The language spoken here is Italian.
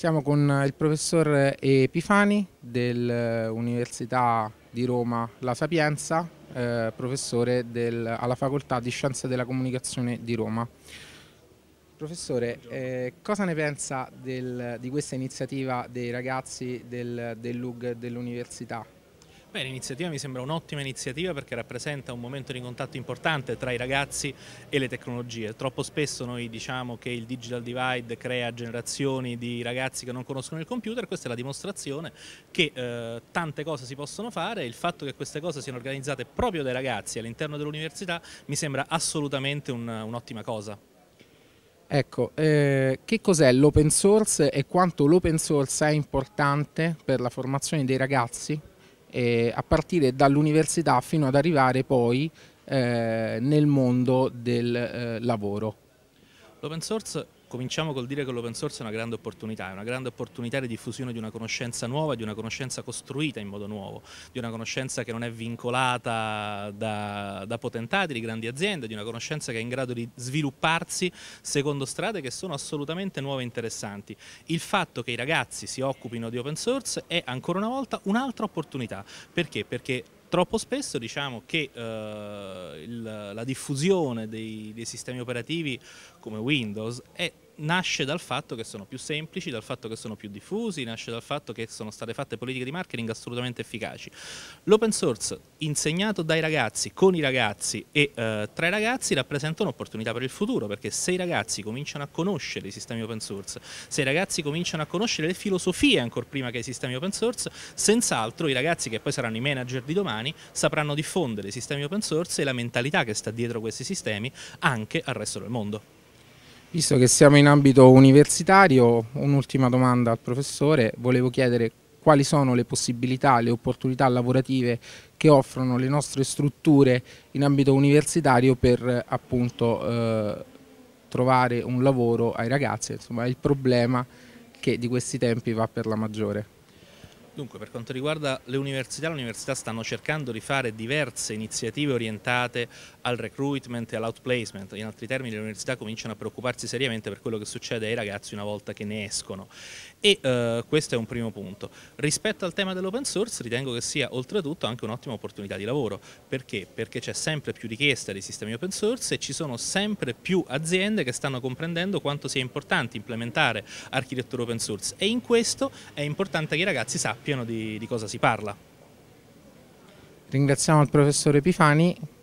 Siamo con eh, il professor Epifani dell'Università eh, di Roma La Sapienza, eh, professore del, alla Facoltà di Scienze della Comunicazione di Roma. Professore, eh, cosa ne pensa del, di questa iniziativa dei ragazzi del, dell'UG dell'università? Beh, l'iniziativa mi sembra un'ottima iniziativa perché rappresenta un momento di contatto importante tra i ragazzi e le tecnologie. Troppo spesso noi diciamo che il digital divide crea generazioni di ragazzi che non conoscono il computer, questa è la dimostrazione che eh, tante cose si possono fare, e il fatto che queste cose siano organizzate proprio dai ragazzi all'interno dell'università mi sembra assolutamente un'ottima cosa. Ecco, eh, che cos'è l'open source e quanto l'open source è importante per la formazione dei ragazzi eh, a partire dall'università fino ad arrivare poi eh, nel mondo del eh, lavoro. L'open source Cominciamo col dire che l'open source è una grande opportunità, è una grande opportunità di diffusione di una conoscenza nuova, di una conoscenza costruita in modo nuovo, di una conoscenza che non è vincolata da, da potentati di grandi aziende, di una conoscenza che è in grado di svilupparsi secondo strade che sono assolutamente nuove e interessanti. Il fatto che i ragazzi si occupino di open source è ancora una volta un'altra opportunità. Perché? Perché Troppo spesso diciamo che eh, il, la diffusione dei, dei sistemi operativi come Windows è nasce dal fatto che sono più semplici, dal fatto che sono più diffusi, nasce dal fatto che sono state fatte politiche di marketing assolutamente efficaci. L'open source insegnato dai ragazzi, con i ragazzi e eh, tra i ragazzi rappresenta un'opportunità per il futuro, perché se i ragazzi cominciano a conoscere i sistemi open source, se i ragazzi cominciano a conoscere le filosofie ancora prima che i sistemi open source, senz'altro i ragazzi che poi saranno i manager di domani sapranno diffondere i sistemi open source e la mentalità che sta dietro questi sistemi anche al resto del mondo. Visto che siamo in ambito universitario, un'ultima domanda al professore, volevo chiedere quali sono le possibilità, le opportunità lavorative che offrono le nostre strutture in ambito universitario per appunto eh, trovare un lavoro ai ragazzi, insomma è il problema che di questi tempi va per la maggiore. Dunque, per quanto riguarda le università, le università stanno cercando di fare diverse iniziative orientate al recruitment e all'outplacement. In altri termini, le università cominciano a preoccuparsi seriamente per quello che succede ai ragazzi una volta che ne escono. E eh, questo è un primo punto. Rispetto al tema dell'open source, ritengo che sia oltretutto anche un'ottima opportunità di lavoro. Perché? Perché c'è sempre più richiesta di sistemi open source e ci sono sempre più aziende che stanno comprendendo quanto sia importante implementare architettura open source. E in questo è importante che i ragazzi sappiano sappiano di, di cosa si parla. Ringraziamo il professore Pifani